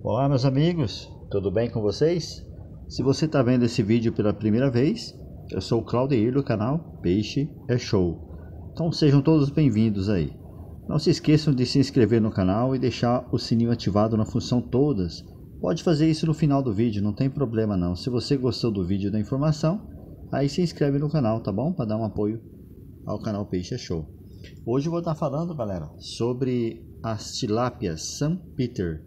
Olá, meus amigos, tudo bem com vocês? Se você está vendo esse vídeo pela primeira vez, eu sou o Claudio do canal Peixe é Show. Então sejam todos bem-vindos aí. Não se esqueçam de se inscrever no canal e deixar o sininho ativado na função todas. Pode fazer isso no final do vídeo, não tem problema não. Se você gostou do vídeo da informação, aí se inscreve no canal, tá bom? Para dar um apoio ao canal Peixe é Show. Hoje eu vou estar tá falando, galera, sobre as tilápias San Peter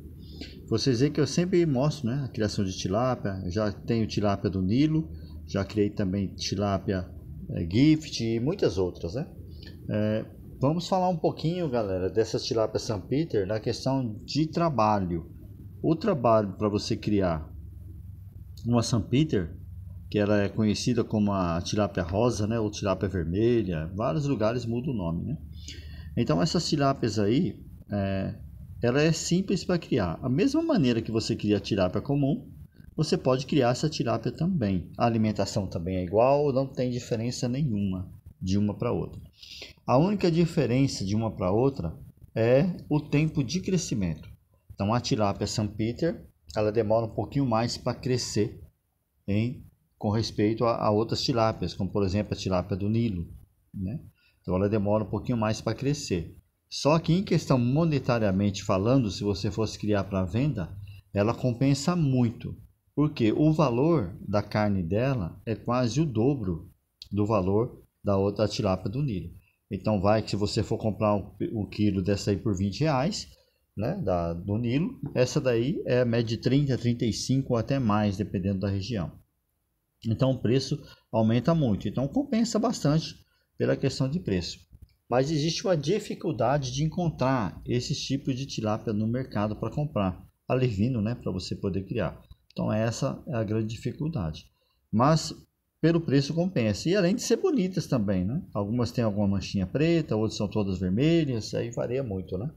vocês veem que eu sempre mostro né, a criação de tilápia. Eu já tenho tilápia do Nilo, já criei também tilápia é, gift e muitas outras. Né? É, vamos falar um pouquinho, galera, dessas tilápias São Peter na questão de trabalho. O trabalho para você criar uma São Peter, que ela é conhecida como a tilápia rosa, né, ou tilápia vermelha, vários lugares mudam o nome, né? Então essas tilápias aí, é, ela é simples para criar. A mesma maneira que você cria a tilápia comum, você pode criar essa tilápia também. A alimentação também é igual, não tem diferença nenhuma de uma para outra. A única diferença de uma para outra é o tempo de crescimento. Então a tilápia San Peter, ela demora um pouquinho mais para crescer em com respeito a, a, outras tilápias, como por exemplo a tilápia do Nilo, né? Então ela demora um pouquinho mais para crescer. Só que em questão monetariamente falando, se você fosse criar para venda, ela compensa muito, porque o valor da carne dela é quase o dobro do valor da outra tilápia do Nilo. Então vai que se você for comprar um, um quilo dessa aí por 20 reais, né, da, do Nilo, essa daí é média de 30, 35 ou até mais, dependendo da região. Então o preço aumenta muito. Então compensa bastante pela questão de preço mas existe uma dificuldade de encontrar esses tipos de tilápia no mercado para comprar, alivino, né, para você poder criar. Então essa é a grande dificuldade. Mas pelo preço compensa. E além de ser bonitas também, né? Algumas têm alguma manchinha preta, outras são todas vermelhas, aí varia muito, né?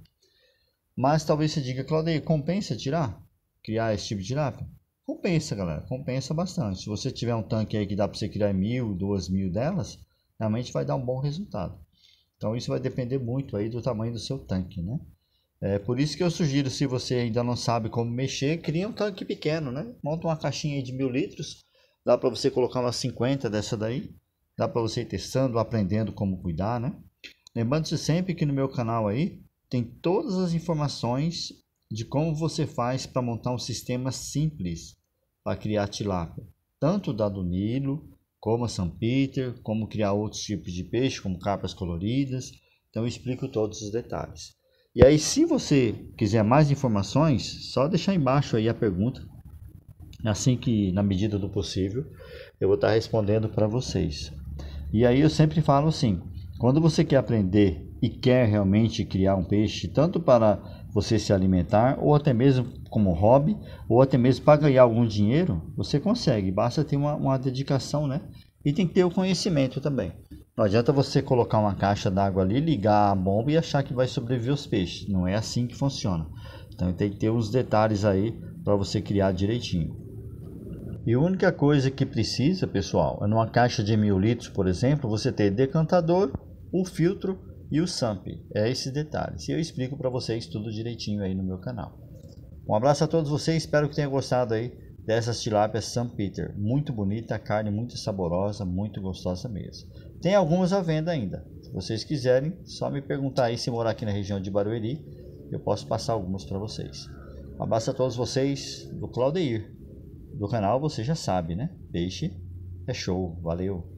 Mas talvez você diga, Claudio, compensa tirar? Criar esse tipo de tilápia? Compensa, galera, compensa bastante. Se você tiver um tanque aí que dá para você criar mil, duas mil delas, realmente vai dar um bom resultado. Então isso vai depender muito aí do tamanho do seu tanque, né? É por isso que eu sugiro, se você ainda não sabe como mexer, crie um tanque pequeno, né? Monta uma caixinha de mil litros, dá para você colocar umas 50 dessa daí, dá para você ir testando, aprendendo como cuidar, né? Lembrando-se sempre que no meu canal aí tem todas as informações de como você faz para montar um sistema simples para criar tilápia, tanto da do Nilo como a São Peter, como criar outros tipos de peixe, como capas coloridas. Então eu explico todos os detalhes. E aí, se você quiser mais informações, só deixar embaixo aí a pergunta. Assim que, na medida do possível, eu vou estar respondendo para vocês. E aí eu sempre falo assim: quando você quer aprender e quer realmente criar um peixe, tanto para você se alimentar, ou até mesmo como hobby, ou até mesmo para ganhar algum dinheiro, você consegue, basta ter uma, uma dedicação, né? E tem que ter o conhecimento também. Não adianta você colocar uma caixa d'água ali, ligar a bomba e achar que vai sobreviver os peixes. Não é assim que funciona. Então tem que ter uns detalhes aí para você criar direitinho. E a única coisa que precisa, pessoal, é numa caixa de mil litros, por exemplo, você ter decantador, o filtro e o SAMP. É esses detalhes. E eu explico para vocês tudo direitinho aí no meu canal. Um abraço a todos vocês, espero que tenham gostado aí dessas tilápias San Peter. Muito bonita, carne muito saborosa, muito gostosa mesmo. Tem algumas à venda ainda. Se vocês quiserem, só me perguntar aí se morar aqui na região de Barueri, eu posso passar algumas para vocês. Um abraço a todos vocês do Claudeir. Do canal você já sabe, né? Peixe é show, valeu!